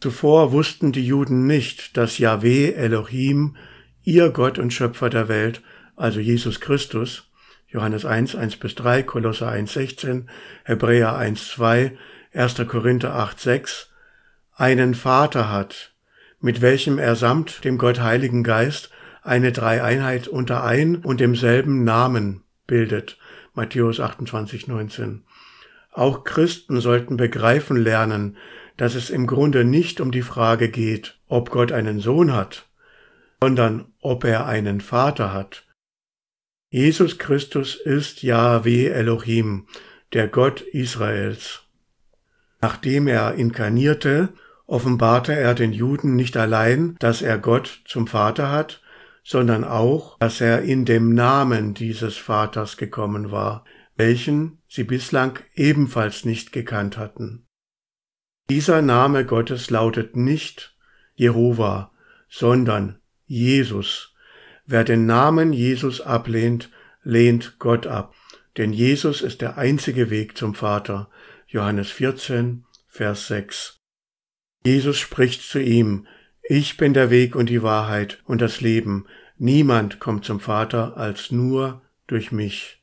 Zuvor wussten die Juden nicht, dass Yahweh Elohim, ihr Gott und Schöpfer der Welt, also Jesus Christus, Johannes 1, 1 bis 3, Kolosser 1, 16, Hebräer 1, 2, 1. Korinther 8, 6, einen Vater hat, mit welchem er samt dem Gott Heiligen Geist eine Dreieinheit unter ein und demselben Namen bildet. Matthäus 28, 19. Auch Christen sollten begreifen lernen, dass es im Grunde nicht um die Frage geht, ob Gott einen Sohn hat, sondern ob er einen Vater hat. Jesus Christus ist Yahweh Elohim, der Gott Israels. Nachdem er inkarnierte, offenbarte er den Juden nicht allein, dass er Gott zum Vater hat, sondern auch, dass er in dem Namen dieses Vaters gekommen war, welchen sie bislang ebenfalls nicht gekannt hatten. Dieser Name Gottes lautet nicht Jehova, sondern Jesus. Wer den Namen Jesus ablehnt, lehnt Gott ab. Denn Jesus ist der einzige Weg zum Vater. Johannes 14, Vers 6. Jesus spricht zu ihm, Ich bin der Weg und die Wahrheit und das Leben. Niemand kommt zum Vater als nur durch mich.